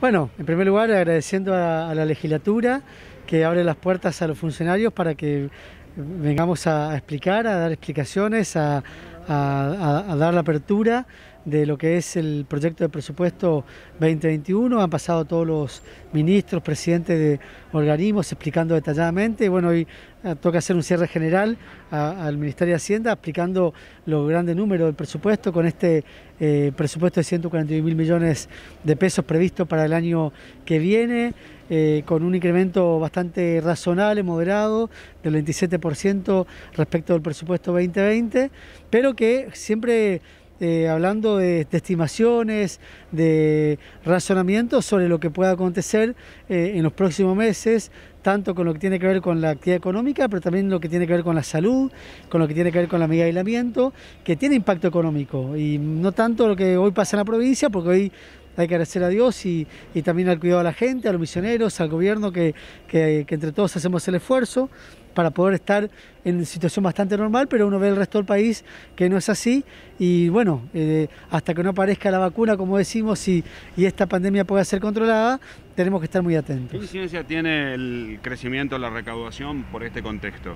Bueno, en primer lugar agradeciendo a, la legislatura que abre las puertas a los funcionarios para que vengamos a, a explicar, a dar explicaciones, a, a, dar la apertura de lo que es el proyecto de presupuesto 2021. Han pasado todos los ministros, presidentes de organismos explicando detalladamente. Y bueno, hoy eh, toca hacer un cierre general al Ministerio de Hacienda explicando los grandes números del presupuesto con este eh, presupuesto de 141 mil millones de pesos previsto para el año que viene, eh, con un incremento bastante razonable, moderado, del 27% respecto del presupuesto 2020, pero que siempre eh, hablando de, estimaciones, de razonamientos sobre lo que pueda acontecer eh, en los próximos meses, tanto con lo que tiene que ver con la actividad económica, pero también lo que tiene que ver con la salud, con lo que tiene que ver con la medida de aislamiento, que tiene impacto económico y no tanto lo que hoy pasa en la provincia, porque hoy hay que agradecer a Dios y, también al cuidado de la gente, a los misioneros, al gobierno, que, entre todos hacemos el esfuerzo para poder estar en situación bastante normal, pero uno ve el resto del país que no es así y bueno, eh, hasta que no aparezca la vacuna, como decimos, y, esta pandemia pueda ser controlada, tenemos que estar muy atentos. ¿Qué incidencia tiene el crecimiento la recaudación por este contexto?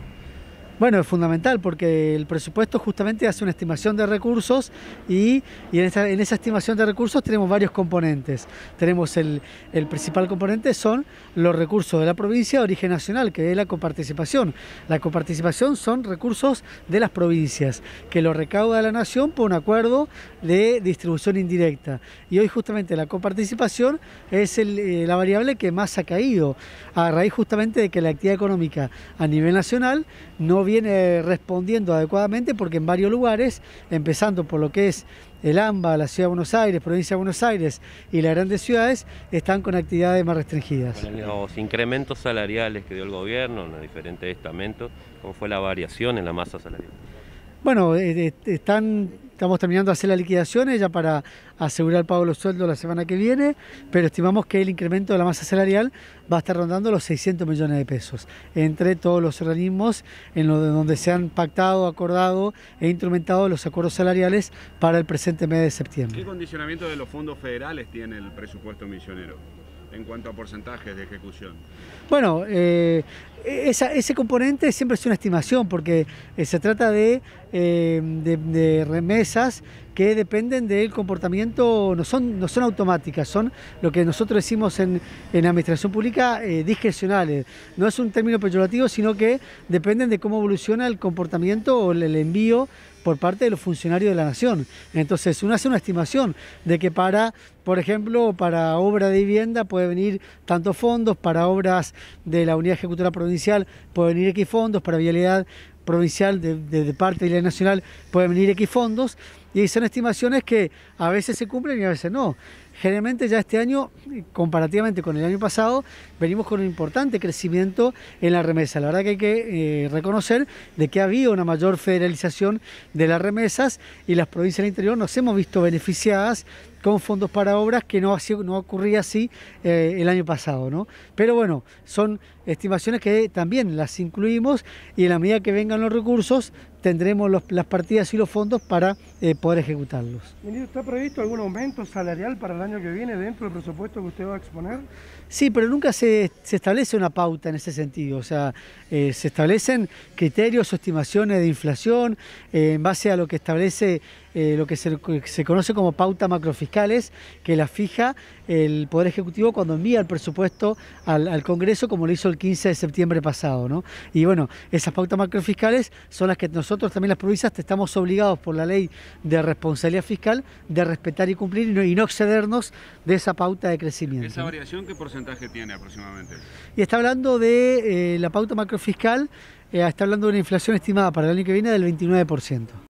Bueno, es fundamental porque el presupuesto justamente hace una estimación de recursos y, en, esa estimación de recursos tenemos varios componentes. Tenemos el, principal componente son los recursos de la provincia de origen nacional, que es la coparticipación. La coparticipación son recursos de las provincias, que lo recauda la nación por un acuerdo de distribución indirecta. Y hoy justamente la coparticipación es eh, la variable que más ha caído, a raíz justamente de que la actividad económica a nivel nacional no viene respondiendo adecuadamente porque en varios lugares, empezando por lo que es el AMBA, la Ciudad de Buenos Aires, Provincia de Buenos Aires y las grandes ciudades, están con actividades más restringidas. los incrementos salariales que dio el gobierno en los diferentes estamentos, ¿cómo fue la variación en la masa salarial? Bueno, eh, eh, están, estamos terminando de hacer las liquidaciones ya para asegurar el pago de los sueldos la semana que viene, pero estimamos que el incremento de la masa salarial va a estar rondando los 600 millones de pesos entre todos los organismos en lo de donde se han pactado, acordado e instrumentado los acuerdos salariales para el presente mes de septiembre. ¿Qué condicionamiento de los fondos federales tiene el presupuesto misionero? en cuanto a porcentajes de ejecución? Bueno, eh, ese componente siempre es una estimación porque eh, se trata eh, de, remesas que dependen del comportamiento, no son, automáticas, son lo que nosotros decimos en, administración pública discrecionales. No es un término peyorativo, sino que dependen de cómo evoluciona el comportamiento o el envío por parte de los funcionarios de la nación. Entonces uno hace una estimación de que para, por ejemplo, para obra de vivienda puede venir tantos fondos, para obras de la unidad ejecutora provincial puede venir X fondos, para vialidad provincial de, parte de la nacional pueden venir X fondos y son estimaciones que a veces se cumplen y a veces no. Generalmente ya este año, comparativamente con el año pasado, venimos con un importante crecimiento en la remesa. La verdad que hay que eh, reconocer de que ha habido una mayor federalización de las remesas y las provincias del interior nos hemos visto beneficiadas con fondos para obras que no, ha no ocurría así eh, el año pasado. ¿no? Pero bueno, son estimaciones que también las incluimos y en la medida que vengan los recursos tendremos las partidas y los fondos para eh, poder ejecutarlos. ¿está previsto algún aumento salarial para el año que viene dentro del presupuesto que usted va a exponer? Sí, pero nunca se, establece una pauta en ese sentido. O sea, eh, se establecen criterios o estimaciones de inflación eh, en base a lo que establece lo que se, conoce como pautas macrofiscales, que las fija el Poder Ejecutivo cuando envía el presupuesto al, Congreso, como lo hizo el 15 de septiembre pasado. ¿no? Y bueno, esas pautas macrofiscales son las que nosotros nosotros también las provincias estamos obligados por la ley de responsabilidad fiscal de respetar y cumplir y no, excedernos de esa pauta de crecimiento. ¿Esa variación qué porcentaje tiene aproximadamente? Y está hablando de eh, la pauta macrofiscal, eh, está hablando de una inflación estimada para el año que viene del 29%.